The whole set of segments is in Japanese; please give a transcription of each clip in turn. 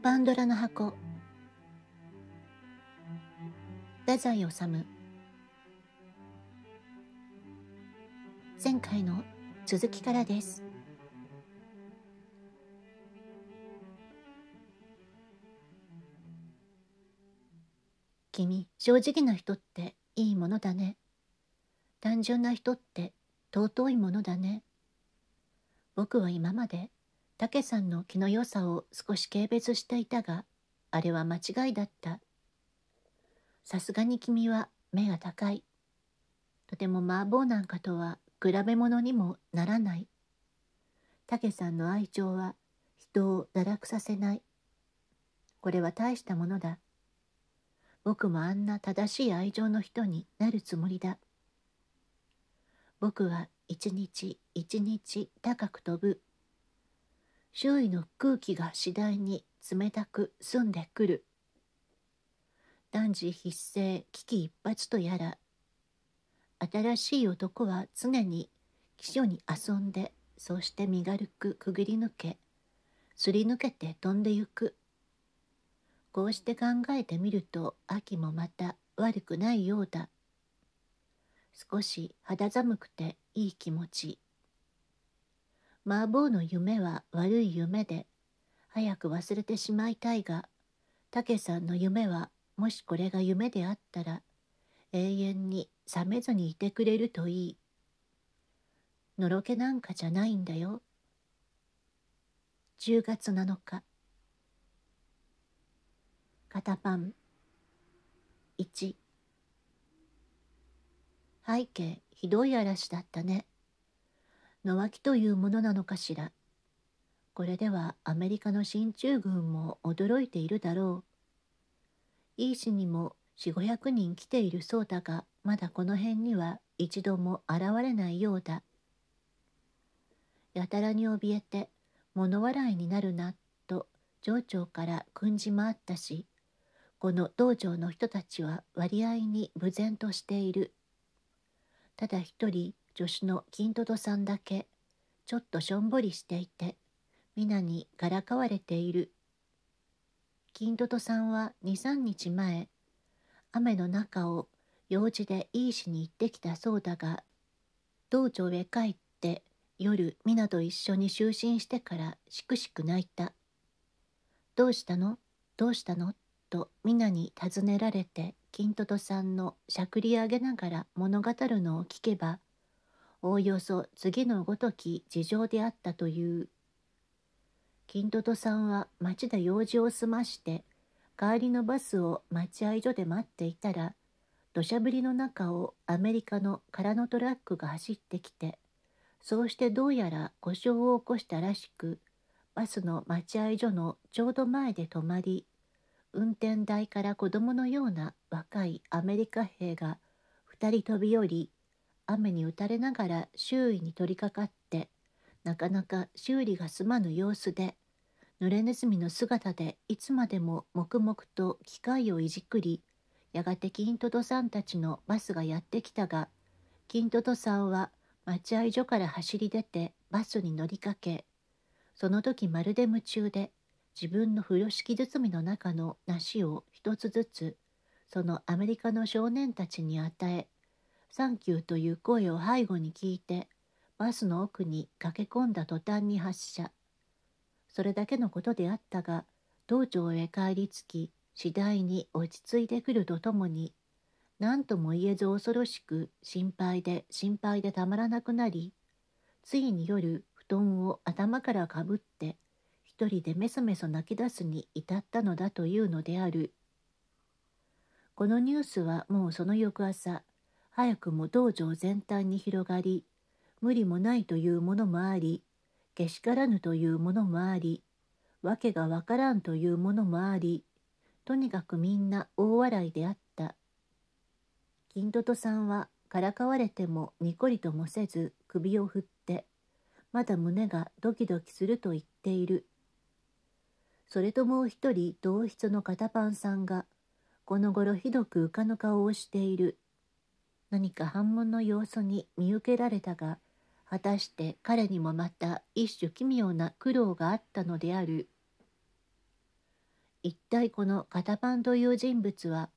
パンドラの箱太宰治前回の続きからです君正直な人っていいものだね単純な人って尊いものだね僕は今までけさんの気の良さを少し軽蔑していたがあれは間違いだったさすがに君は目が高いとても麻婆なんかとは比べ物にもならないけさんの愛情は人を堕落させないこれは大したものだ僕もあんな正しい愛情の人になるつもりだ僕は一日一日高く飛ぶ周囲の空気が次第に冷たく澄んでくる男児必生危機一髪とやら新しい男は常に気所に遊んでそうして身軽くくぐり抜けすり抜けて飛んでゆくこうして考えてみると秋もまた悪くないようだ少し肌寒くていい気持ち麻婆の夢は悪い夢で、早く忘れてしまいたいが、武さんの夢は、もしこれが夢であったら、永遠に冷めずにいてくれるといい。のろけなんかじゃないんだよ。10月7日。型パン。1。背景、ひどい嵐だったね。の脇というものなのかしら。これではアメリカの進駐軍も驚いているだろう。いいしにも四五百人来ているそうだが、まだこの辺には一度も現れないようだ。やたらに怯えて物笑いになるなと上長から訓示もあったし、この道場の人たちは割合に無然としている。ただ一人助手の金トドさんだけちょっとしょんぼりしていて皆にからかわれている金トドさんは23日前雨の中を用事でいい市に行ってきたそうだが道場へ帰って夜皆と一緒に就寝してからしくしく泣いた「どうしたのどうしたの?」と皆に尋ねられて金トドさんのしゃくり上げながら物語るのを聞けばおおよそ次のごとき事情であったという金トトさんは町で用事を済まして帰りのバスを待合所で待っていたら土砂降りの中をアメリカの空のトラックが走ってきてそうしてどうやら故障を起こしたらしくバスの待合所のちょうど前で止まり運転台から子供のような若いアメリカ兵が2人飛び降り雨に打たれながら周囲に取りかかってなかなか修理が済まぬ様子で濡れネズミの姿でいつまでも黙々と機械をいじくりやがて金トドさんたちのバスがやってきたが金トドさんは待合所から走り出てバスに乗りかけその時まるで夢中で自分の風呂敷包みの中の梨を一つずつそのアメリカの少年たちに与え「サンキュー」という声を背後に聞いてバスの奥に駆け込んだ途端に発車それだけのことであったが道場へ帰り着き次第に落ち着いてくるとともに何とも言えず恐ろしく心配で心配でたまらなくなりついに夜布団を頭からかぶって一人でメソメソ泣き出すに至ったのだというのであるこのニュースはもうその翌朝早くも道場全体に広がり無理もないというものもありけしからぬというものもあり訳がわからんというものもありとにかくみんな大笑いであった金トトさんはからかわれてもにこりともせず首を振ってまだ胸がドキドキすると言っているそれともう一人同室の片パンさんがこの頃ひどくうかぬ顔をしている何か反問の様子に見受けられたが果たして彼にもまた一種奇妙な苦労があったのである一体このカタパンという人物は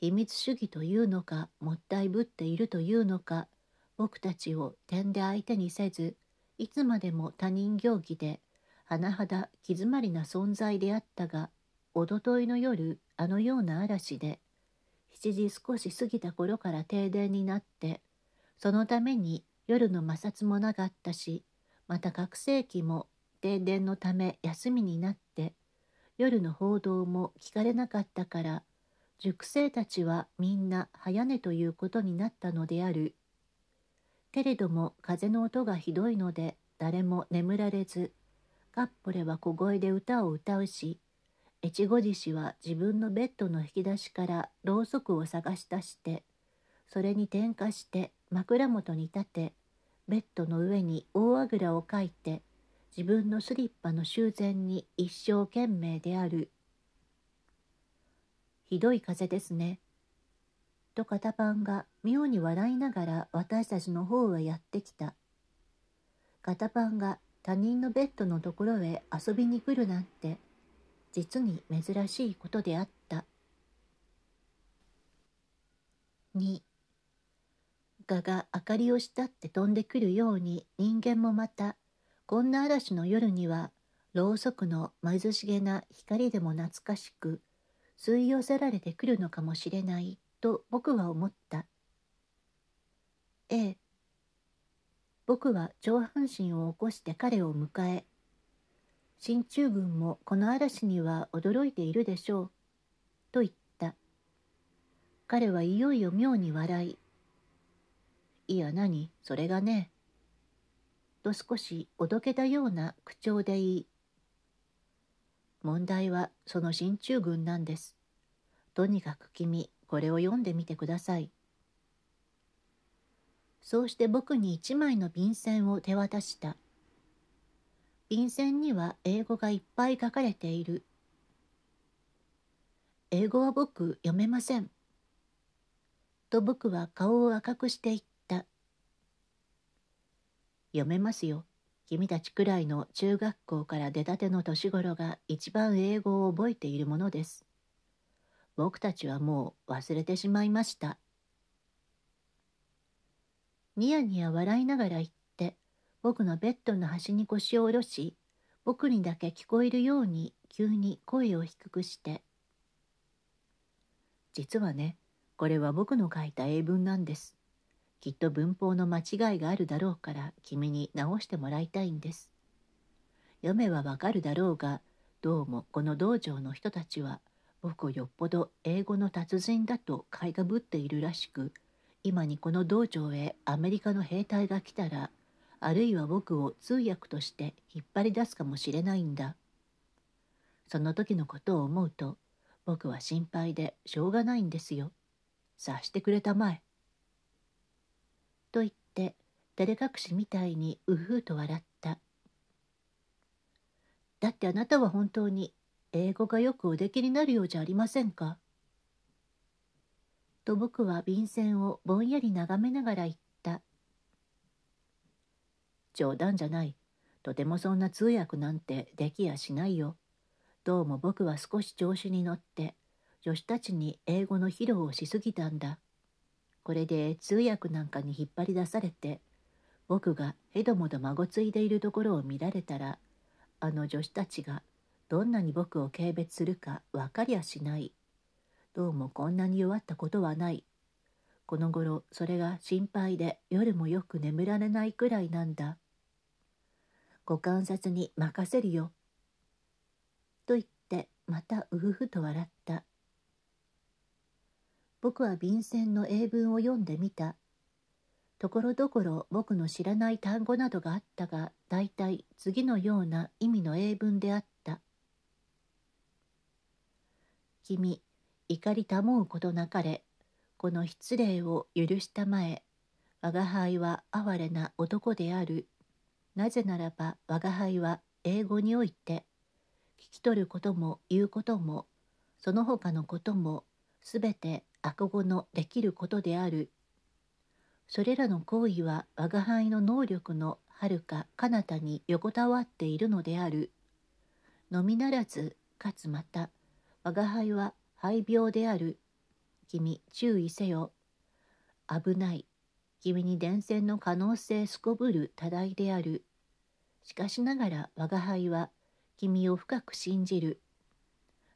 秘密主義というのかもったいぶっているというのか僕たちを点で相手にせずいつまでも他人行儀で甚だ気詰まりな存在であったがおとといの夜あのような嵐で7時少し過ぎた頃から停電になってそのために夜の摩擦もなかったしまた拡声器も停電のため休みになって夜の報道も聞かれなかったから塾生たちはみんな早寝ということになったのであるけれども風の音がひどいので誰も眠られずカッポレは小声で歌を歌うし越後獅子は自分のベッドの引き出しからろうそくを探し出してそれに点火して枕元に立てベッドの上に大あぐらをかいて自分のスリッパの修繕に一生懸命である。ひどい風ですね。と片パンが妙に笑いながら私たちの方へやってきた。片パンが他人のベッドのところへ遊びに来るなんて実に珍しいことであった2蛾が明かりをしたって飛んでくるように人間もまたこんな嵐の夜にはろうそくの貧しげな光でも懐かしく吸い寄せられてくるのかもしれないと僕は思った。ええ。僕は上半身を起こして彼を迎え進駐軍もこの嵐には驚いているでしょう。と言った。彼はいよいよ妙に笑い。いや何、それがね。と少しおどけたような口調で言い。問題はその進駐軍なんです。とにかく君、これを読んでみてください。そうして僕に一枚の便箋を手渡した。陰線には英語がいっぱい書かれている。英語は僕読めません。と僕は顔を赤くしていった。読めますよ。君たちくらいの中学校から出たての年頃が一番英語を覚えているものです。僕たちはもう忘れてしまいました。ニヤニヤ笑いながら言った。僕のベッドの端に腰を下ろし僕にだけ聞こえるように急に声を低くして「実はねこれは僕の書いた英文なんです」きっと文法の間違いがあるだろうから君に直してもらいたいんです。読めはわかるだろうがどうもこの道場の人たちは僕をよっぽど英語の達人だと買いかぶっているらしく今にこの道場へアメリカの兵隊が来たらあるいは僕を通訳として引っ張り出すかもしれないんだその時のことを思うと僕は心配でしょうがないんですよ察してくれたまえと言って照れ隠しみたいにうふうと笑っただってあなたは本当に英語がよくおできになるようじゃありませんかと僕は便箋をぼんやり眺めながら言った冗談じゃない。とてもそんな通訳なんてできやしないよ。どうも僕は少し調子に乗って、女子たちに英語の披露をしすぎたんだ。これで通訳なんかに引っ張り出されて、僕がヘドモド孫ついでいるところを見られたら、あの女子たちがどんなに僕を軽蔑するか分かりやしない。どうもこんなに弱ったことはない。この頃それが心配で夜もよく眠られないくらいなんだ。ご観察に任せるよ。と言ってまたうふふと笑った。僕は便箋の英文を読んでみた。ところどころ僕の知らない単語などがあったが、大体次のような意味の英文であった。君、怒りたもうことなかれ、この失礼を許したまえ、吾輩は哀れな男であるなぜならば吾輩は英語において聞き取ることも言うこともその他のこともすべて悪語のできることである。それらの行為は吾輩の能力のはるか彼方に横たわっているのである。のみならずかつまた吾輩は肺病である。君注意せよ。危ない君に伝染の可能性すこぶる多大である。しかしながら我が輩は君を深く信じる。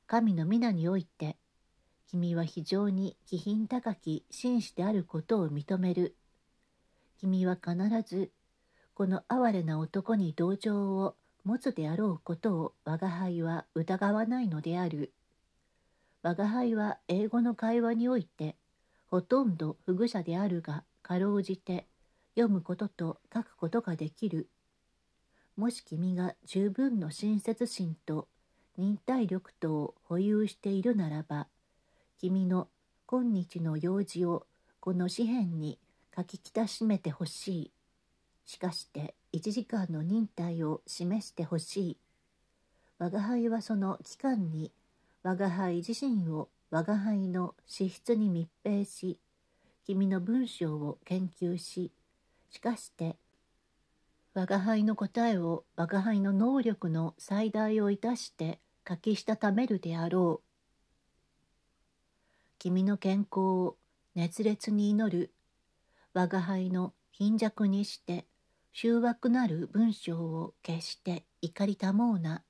神の皆において、君は非常に気品高き紳士であることを認める。君は必ず、この哀れな男に同情を持つであろうことを我が輩は疑わないのである。我が輩は英語の会話において、ほとんど不具者であるが、かろうじて読むことと書くことができるもし君が十分の親切心と忍耐力とを保有しているならば君の今日の用事をこの詩篇に書ききたしめてほしいしかして1時間の忍耐を示してほしい我が輩はその期間に我が輩自身を我が輩の資質に密閉し君の文章を研究ししかして我が輩の答えを我が輩の能力の最大を生かして書きしたためるであろう君の健康を熱烈に祈る我が輩の貧弱にして醜悪なる文章を決して怒りたもうな